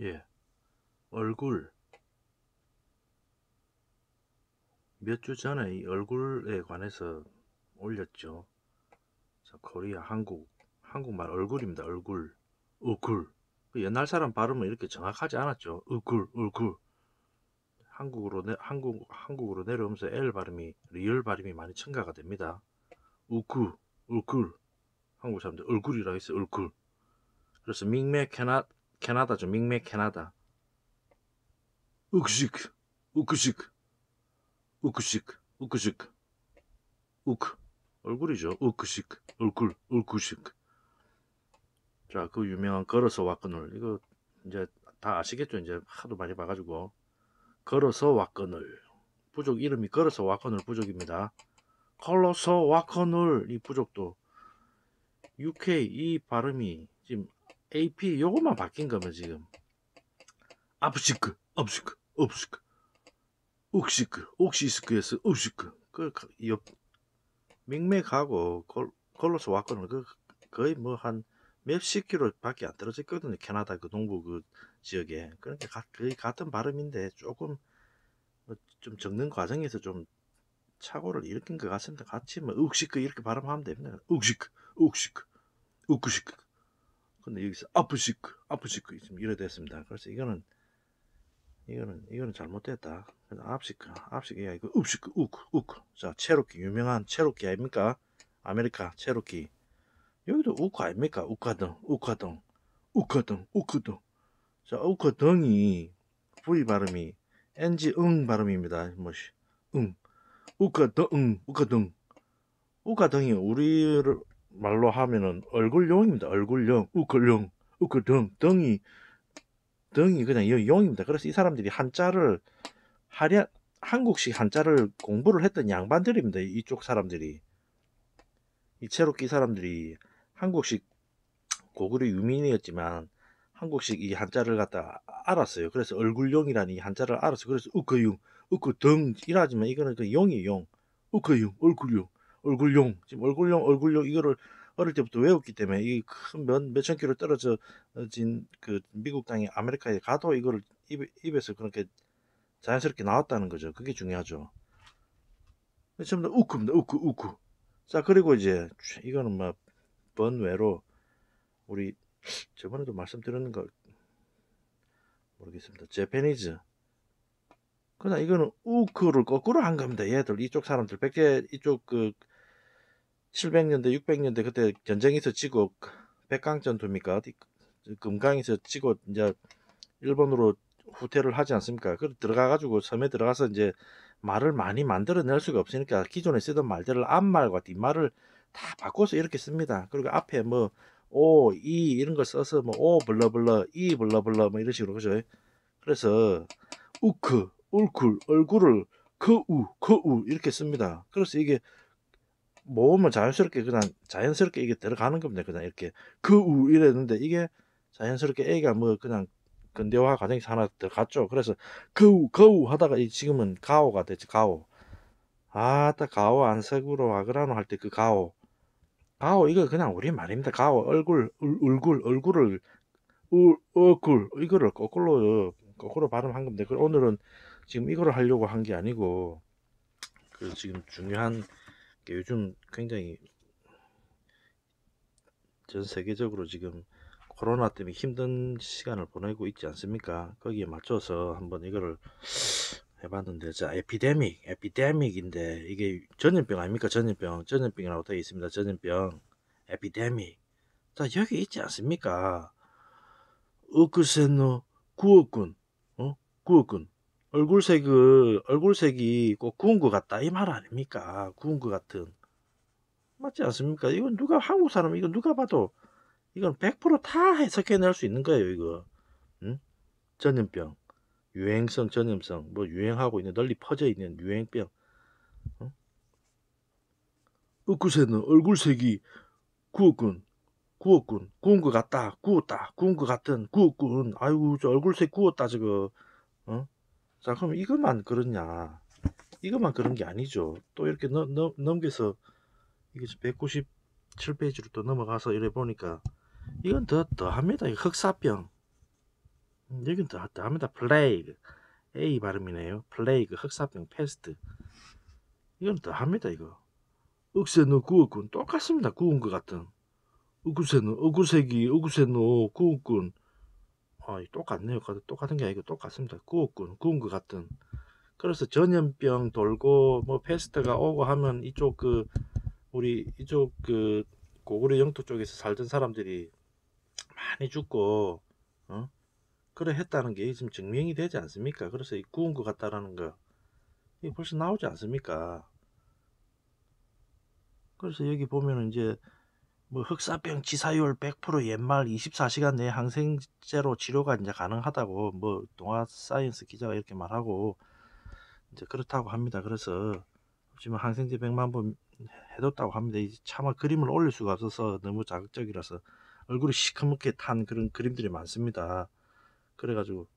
예. 얼굴. 몇 주 전에 이 얼굴에 관해서 올렸죠. 자, 코리아, 한국. 한국말 얼굴입니다. 얼굴. 얼굴. 그 옛날 사람 발음은 이렇게 정확하지 않았죠. 얼굴, 얼굴. 한국으로 내, 한국 한국으로 내려오면서 L 발음이 리얼 발음이 많이 첨가가 됩니다. 우쿠, 얼굴. 한국 사람들 얼굴이라고 했어요. 얼굴. 그래서 밍메 cannot 캐나다죠. 밍맥 캐나다. 우크식, 우크식, 우크식, 우크식, 우크. 얼굴이죠. 우크식, 얼굴, 우크식. 자, 그 유명한 걸어서 와끈을. 이거 이제 다 아시겠죠. 이제 하도 많이 봐가지고. 걸어서 와끈을. 부족 이름이 걸어서 와커널 부족입니다. 걸어서 와커널 이 부족도 UK 이 발음이 지금 AP 요것만 바뀐 거면 지금 아프시크 업시크 업시크 옥시크 옥시스크에서 업시크 그옆 맥맥하고걸러서 왔거든 그 거의 뭐 한 몇십 킬로 밖에 안 떨어졌거든요 캐나다 그 동부 그 지역에 그러니까 가, 거의 같은 발음인데 조금 뭐 좀 적는 과정에서 좀 착오를 일으킨 것 같습니다 같이 뭐 욱시크 이렇게 발음하면 됩니다 욱시크 욱시크 욱시크 근데 여기서 아프시크, 아프시크 있으면 이래 됐습니다. 그래서 이거는, 이거는, 이거는 잘못됐다. 그래서 앞시크, 아프시크 야, 이거 그 읍시크, 우크, 우크. 자, 체로키, 유명한 체로키 아닙니까? 아메리카, 체로키. 여기도 우크 아닙니까? 우카등, 우카등, 우카등, 우크등. 자, 우카등이 V 발음이, NG 응 발음입니다. 뭐, 응. 우카등, 응, 우카등. 우카등이 우리를 말로 하면은 얼굴용입니다. 얼굴용, 우클룡 우클등, 등이 등이 그냥 용입니다. 그래서 이 사람들이 한자를 하려 한국식 한자를 공부를 했던 양반들입니다. 이쪽 사람들이 이 체로끼 사람들이 한국식 고구려 유민이었지만 한국식 이 한자를 갖다 알았어요. 그래서 얼굴용이라는 이 한자를 알았어요. 그래서 우크용, 우크등 이라지만 이거는 그 용이 용, 우크용, 얼굴용 얼굴용 지금 얼굴용 얼굴용 이거를 어릴 때부터 외웠기 때문에 이 큰면 몇천 킬로 떨어진 져그 미국 땅이 아메리카에 가도 이거를 입, 입에서 그렇게 자연스럽게 나왔다는 거죠. 그게 중요하죠. 처음부터 우크입니다. 우크 우크. 자 그리고 이제 이거는 막 뭐 번외로 우리 저번에도 말씀드렸는가 모르겠습니다. 제페니즈 그러나 이거는 우크를 거꾸로 한 겁니다. 얘들 이쪽 사람들 백제 이쪽 그 700년대, 600년대 그때 전쟁에서 지고 백강 전투입니까? 그 금강에서 지고 이제 일본으로 후퇴를 하지 않습니까? 그 들어가가지고 섬에 들어가서 이제 말을 많이 만들어낼 수가 없으니까 기존에 쓰던 말들을 앞말과 뒷말을 다 바꿔서 이렇게 씁니다. 그리고 앞에 뭐 오, 이 이런 걸 써서 뭐 오 블러블러, 이 블러블러 뭐 이런 식으로 그죠? 그래서 우크, 울쿨, 얼굴을 그우, 그 우 이렇게 씁니다. 그래서 이게 모음을 자연스럽게 그냥 자연스럽게 이게 들어가는 겁니다. 그냥 이렇게 그우 이랬는데 이게 자연스럽게 A가 뭐 그냥 근대화 과정에서 하나 들어갔죠. 그래서 그우 그우 하다가 이 지금은 가오가 됐지 가오. 아따 가오 안색으로 아그라노할 때 그 가오. 가오 이거 그냥 우리 말입니다. 가오 얼굴 울, 얼굴 얼굴을 울, 얼굴 이거를 거꾸로 거꾸로 발음한 겁니다. 그 오늘은 지금 이거를 하려고 한 게 아니고 그 지금 중요한 요즘 굉장히 전 세계적으로 지금 코로나 때문에 힘든 시간을 보내고 있지 않습니까? 거기에 맞춰서 한번 이거를 해봤는데 자 에피데믹 에피데믹인데 이게 전염병 아닙니까 전염병 전염병이라고 되어 있습니다 전염병 에피데믹 자 여기 있지 않습니까 우크센노 구호군 어 구호군 얼굴색을 얼굴색이 꼭 구운 것 같다 이 말 아닙니까? 구운 것 같은 맞지 않습니까? 이건 누가 한국 사람 이건 누가 봐도 이건 100%다 해석해낼 수 있는 거예요 이거 응? 전염병 유행성 전염성 뭐 유행하고 있는 널리 퍼져 있는 유행병 응? 어? 엊그새는 얼굴색이 구웠군 구웠군 구운 것 같다 구웠다 구운 것 같은 구웠군 아이고 저 얼굴색 구웠다 저거 어? 자 그럼 이것만 그렇냐 이것만 그런 게 아니죠 또 이렇게 넘, 넘, 넘겨서 이게 197페이지로 또 넘어가서 이래 보니까 이건 더 더합니다 이거 흑사병 여긴 음, 더 더합니다 플레이그 A 발음이네요 플레이그 흑사병 패스트 이건 더합니다 이거 억세노 구억군 똑같습니다 구운 것 같은 억구세노 억구세기 억구세노 구억군 어, 똑같네요. 똑같은 게 아니고 똑같습니다. 구웠군, 구운 것 같은. 그래서 전염병 돌고 뭐페스트가 오고 하면 이쪽 그 우리 이쪽 그 고구려 영토 쪽에서 살던 사람들이 많이 죽고 어? 그래 했다는 게 지금 증명이 되지 않습니까? 그래서 이 구운 것 같다라는 거 이게 벌써 나오지 않습니까? 그래서 여기 보면 이제 뭐 흑사병 치사율 100%옛말 24시간 내에 항생제로 치료가 이제 가능하다고 뭐 동아 사이언스 기자가 이렇게 말하고 이제 그렇다고 합니다. 그래서 지금 뭐 항생제 100만 번 해뒀다고 합니다. 차마 그림을 올릴 수가 없어서 너무 자극적이라서 얼굴이 시커멓게 탄 그런 그림들이 많습니다. 그래가지고